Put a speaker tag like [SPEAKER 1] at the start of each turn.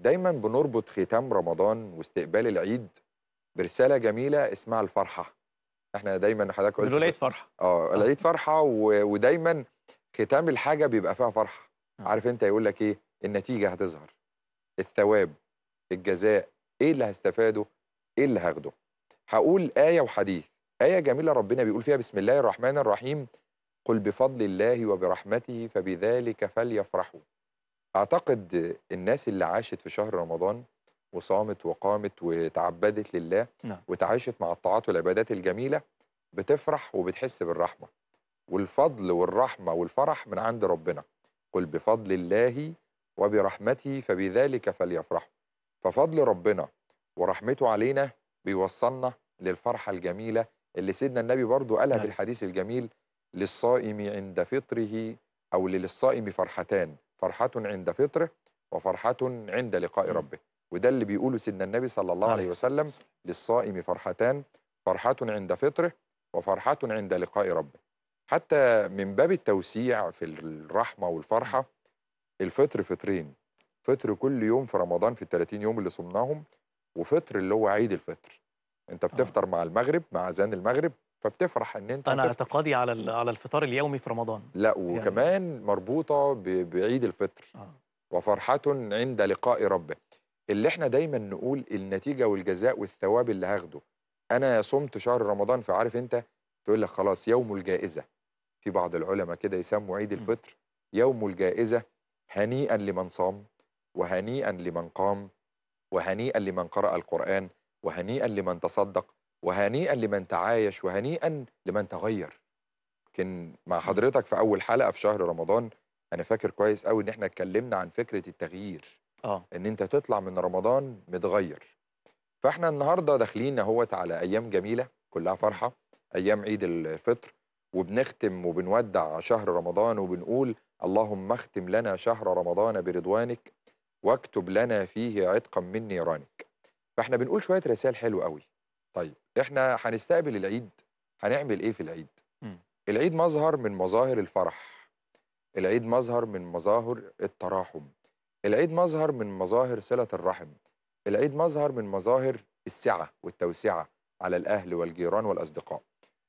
[SPEAKER 1] دايما بنربط ختام رمضان واستقبال العيد برساله جميله اسمها الفرحه احنا دايما حضرتك قلت العيد فرحه آه،, اه العيد فرحه و... ودايما ختام الحاجه بيبقى فيها فرحه آه. عارف انت يقول لك ايه النتيجه هتظهر الثواب الجزاء ايه اللي هستفاده ايه اللي هاخده هقول ايه وحديث ايه جميله ربنا بيقول فيها بسم الله الرحمن الرحيم قل بفضل الله وبرحمته فبذلك فليفرحوا اعتقد الناس اللي عاشت في شهر رمضان وصامت وقامت وتعبدت لله نعم. وتعايشت مع الطاعات والعبادات الجميله بتفرح وبتحس بالرحمه والفضل والرحمه والفرح من عند ربنا قل بفضل الله وبرحمته فبذلك فليفرحوا ففضل ربنا ورحمته علينا بيوصلنا للفرحه الجميله اللي سيدنا النبي برضو قالها نعم. في الحديث الجميل للصائم عند فطره او للصائم فرحتان فرحة عند فطره وفرحة عند لقاء ربه وده اللي بيقوله سيدنا النبي صلى الله عليه وسلم للصائم فرحتان فرحة عند فطره وفرحة عند لقاء ربه حتى من باب التوسيع في الرحمة والفرحة الفطر فطرين فطر كل يوم في رمضان في ال 30 يوم اللي صمناهم وفطر اللي هو عيد الفطر انت آه. بتفطر آه. مع المغرب مع اذان المغرب فبتفرح ان انت انا اعتقادي على على الفطار اليومي في رمضان لا يعني وكمان يعني. مربوطه بعيد الفطر آه. وفرحه عند لقاء ربه اللي احنا دايما نقول النتيجه والجزاء والثواب اللي هاخده انا صمت شهر رمضان فعارف انت تقول لك خلاص يوم الجائزه في بعض العلماء كده يسموا عيد الفطر يوم الجائزه هنيئا لمن صام وهنيئا لمن قام وهنيئا لمن قرأ القرآن وهنيئا لمن تصدق وهنيئا لمن تعايش وهنيئا لمن تغير يمكن مع حضرتك في اول حلقه في شهر رمضان انا فاكر كويس قوي ان احنا اتكلمنا عن فكره التغيير اه ان انت تطلع من رمضان متغير فاحنا النهارده داخلين اهوت على ايام جميله كلها فرحه ايام عيد الفطر وبنختم وبنودع شهر رمضان وبنقول اللهم اختم لنا شهر رمضان برضوانك واكتب لنا فيه عتقا من نيرانك فاحنا بنقول شويه رسائل حلوه قوي طيب احنا هنستقبل العيد هنعمل ايه في العيد م. العيد مظهر من مظاهر الفرح العيد مظهر من مظاهر التراحم العيد مظهر من مظاهر صله الرحم العيد مظهر من مظاهر السعه والتوسعه على الاهل والجيران والاصدقاء